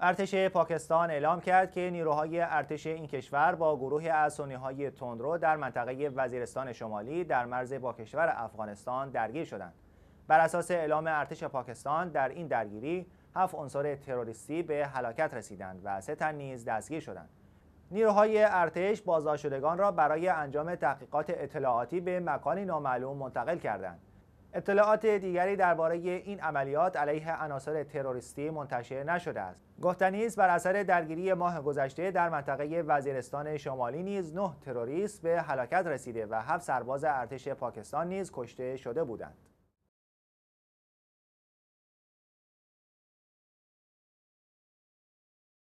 ارتش پاکستان اعلام کرد که نیروهای ارتش این کشور با گروهی از سنیهای تندرو در منطقه وزیرستان شمالی در مرز با کشور افغانستان درگیر شدند. بر اساس اعلام ارتش پاکستان در این درگیری هفت عنصر تروریستی به هلاکت رسیدند و سه تن نیز دستگیر شدند. نیروهای ارتش بازداشت شدگان را برای انجام تحقیقات اطلاعاتی به مکانی نامعلوم منتقل کردند. اطلاعات دیگری درباره این عملیات علیه عناصر تروریستی منتشر نشده است گفتنیز بر اثر درگیری ماه گذشته در منطقه وزیرستان شمالی نیز نه تروریست به هلاکت رسیده و هفت سرباز ارتش پاکستان نیز کشته شده بودند